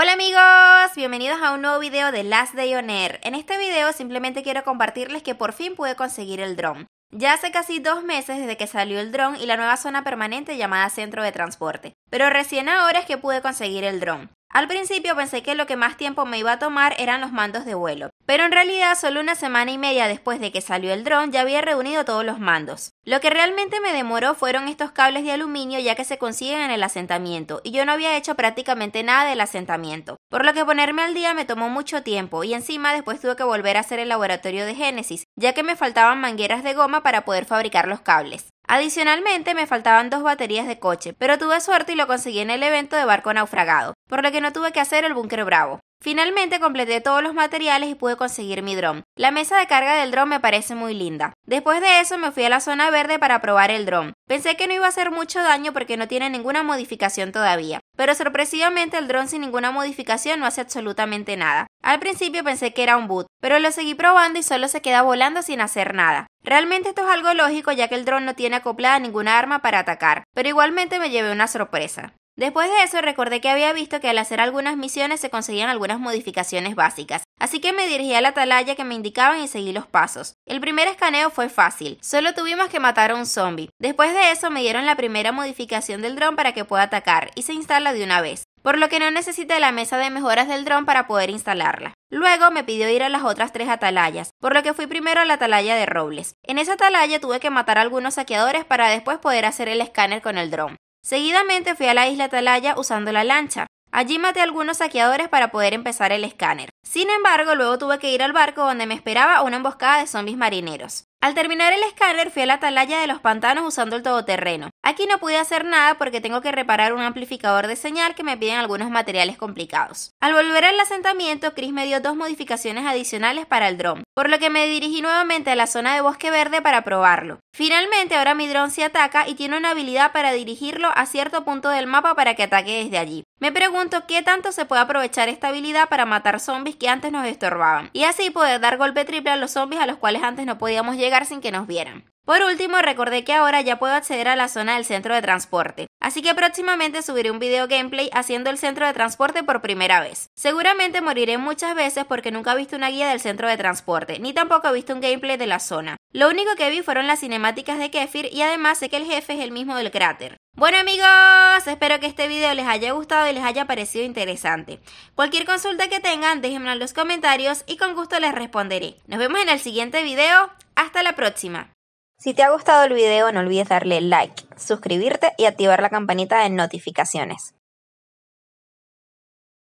Hola amigos, bienvenidos a un nuevo video de Last Day On Air. En este video simplemente quiero compartirles que por fin pude conseguir el dron. Ya hace casi dos meses desde que salió el dron y la nueva zona permanente llamada Centro de Transporte, pero recién ahora es que pude conseguir el dron. Al principio pensé que lo que más tiempo me iba a tomar eran los mandos de vuelo, pero en realidad solo una semana y media después de que salió el dron ya había reunido todos los mandos. Lo que realmente me demoró fueron estos cables de aluminio ya que se consiguen en el asentamiento y yo no había hecho prácticamente nada del asentamiento, por lo que ponerme al día me tomó mucho tiempo y encima después tuve que volver a hacer el laboratorio de Génesis, ya que me faltaban mangueras de goma para poder fabricar los cables. Adicionalmente me faltaban dos baterías de coche, pero tuve suerte y lo conseguí en el evento de barco naufragado, por lo que no tuve que hacer el búnker bravo. Finalmente completé todos los materiales y pude conseguir mi dron. La mesa de carga del dron me parece muy linda. Después de eso me fui a la zona verde para probar el dron. Pensé que no iba a hacer mucho daño porque no tiene ninguna modificación todavía, pero sorpresivamente el dron sin ninguna modificación no hace absolutamente nada. Al principio pensé que era un boot, pero lo seguí probando y solo se queda volando sin hacer nada. Realmente esto es algo lógico ya que el dron no tiene acoplada ninguna arma para atacar, pero igualmente me llevé una sorpresa. Después de eso recordé que había visto que al hacer algunas misiones se conseguían algunas modificaciones básicas, Así que me dirigí a la atalaya que me indicaban y seguí los pasos. El primer escaneo fue fácil, solo tuvimos que matar a un zombie. Después de eso me dieron la primera modificación del dron para que pueda atacar y se instala de una vez, por lo que no necesité la mesa de mejoras del dron para poder instalarla. Luego me pidió ir a las otras tres atalayas, por lo que fui primero a la atalaya de Robles. En esa atalaya tuve que matar a algunos saqueadores para después poder hacer el escáner con el dron. Seguidamente fui a la isla Atalaya usando la lancha. Allí maté a algunos saqueadores para poder empezar el escáner. Sin embargo, luego tuve que ir al barco donde me esperaba una emboscada de zombies marineros. Al terminar el escáner fui a la atalaya de los pantanos usando el todoterreno. Aquí no pude hacer nada porque tengo que reparar un amplificador de señal que me piden algunos materiales complicados. Al volver al asentamiento, Chris me dio dos modificaciones adicionales para el dron por lo que me dirigí nuevamente a la zona de bosque verde para probarlo. Finalmente ahora mi dron se ataca y tiene una habilidad para dirigirlo a cierto punto del mapa para que ataque desde allí. Me pregunto qué tanto se puede aprovechar esta habilidad para matar zombies que antes nos estorbaban y así poder dar golpe triple a los zombies a los cuales antes no podíamos llegar sin que nos vieran. Por último, recordé que ahora ya puedo acceder a la zona del centro de transporte, así que próximamente subiré un video gameplay haciendo el centro de transporte por primera vez. Seguramente moriré muchas veces porque nunca he visto una guía del centro de transporte, ni tampoco he visto un gameplay de la zona. Lo único que vi fueron las cinemáticas de Kefir y además sé que el jefe es el mismo del cráter. Bueno amigos, espero que este video les haya gustado y les haya parecido interesante. Cualquier consulta que tengan, déjenmela en los comentarios y con gusto les responderé. Nos vemos en el siguiente video. Hasta la próxima. Si te ha gustado el video no olvides darle like, suscribirte y activar la campanita de notificaciones.